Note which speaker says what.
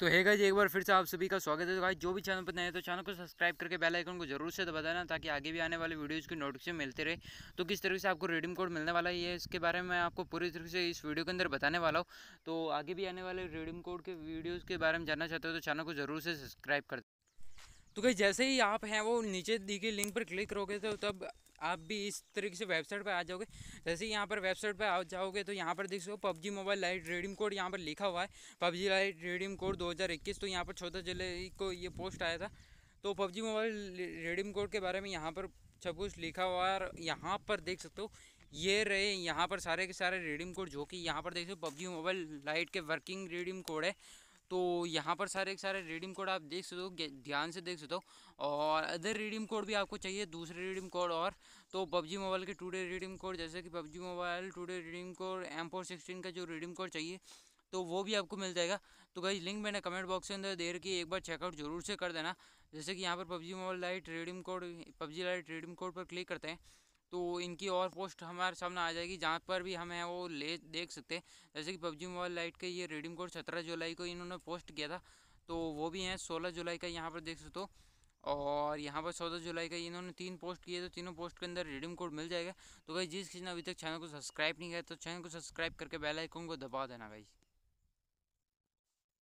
Speaker 1: तो है गाइज एक बार फिर से आप सभी का स्वागत है तो भाई जो भी चैनल पर नए तो चैनल को सब्सक्राइब करके बेल आइकन को जरूर से दबा देना ताकि आगे भी आने वाले वीडियोज़ की नोटिफिकेशन मिलते रहे तो किस तरीके से आपको रिडीम कोड मिलने वाला है इसके बारे में मैं आपको पूरी तरीके से इस वीडियो के अंदर बताने वाला हूँ तो आगे भी आने वाले रिडीम कोड के वीडियोज़ के बारे में जानना चाहते हो तो चैनल को जरूर से सब्सक्राइब कर तो कहीं जैसे ही आप हैं वो नीचे दी गई लिंक पर क्लिक करोगे तो तब आप भी इस तरीके से वेबसाइट पर आ जाओगे जैसे यहाँ पर वेबसाइट पर आ जाओगे तो यहाँ पर देख सको PUBG mobile lite redeem code यहाँ पर लिखा हुआ है पबजी लाइट रेडियम कोड 2021 तो यहाँ पर चौदह जुलाई को ये पोस्ट आया था तो पबजी मोबाइल रेडियम कोड के बारे में यहाँ पर सब कुछ लिखा हुआ है और यहाँ पर देख सकते हो ये रहे यहाँ पर सारे के सारे रेडियम कोड जो कि यहाँ पर देख सकते हो पबजी मोबाइल लाइट के वर्किंग रेडियम कोड है तो यहाँ पर सारे एक सारे रिडीम कोड आप देख सकते हो ध्यान से देख सकते हो और अदर रिडीम कोड भी आपको चाहिए दूसरे रिडीम कोड और तो पबजी मोबाइल के टूडे रिडीम कोड जैसे कि PUBG mobile today redeem code M four sixteen का जो रिडीम कोड चाहिए तो वो भी आपको मिल जाएगा तो गाइज लिंक मैंने कमेंट बॉक्स के अंदर दे रखी एक बार चेकआउट जरूर से कर देना जैसे कि यहाँ पर PUBG mobile lite redeem code PUBG lite redeem code पर क्लिक करते हैं तो इनकी और पोस्ट हमारे सामने आ जाएगी जहाँ पर भी हम हैं वो ले देख सकते हैं जैसे कि पबजी मोबाइल लाइट के ये रेडीम कोड सत्रह जुलाई को इन्होंने पोस्ट किया था तो वो भी हैं सोलह जुलाई का यहाँ पर देख सकते हो और यहाँ पर चौदह जुलाई का इन्होंने तीन पोस्ट किए तो तीनों पोस्ट के अंदर रिडीम कोड मिल जाएगा तो भाई जिस किसी ने अभी तक चैनल को सब्सक्राइब नहीं किया तो चैनल को सब्सक्राइब करके बेल आइकन को दबा देना भाई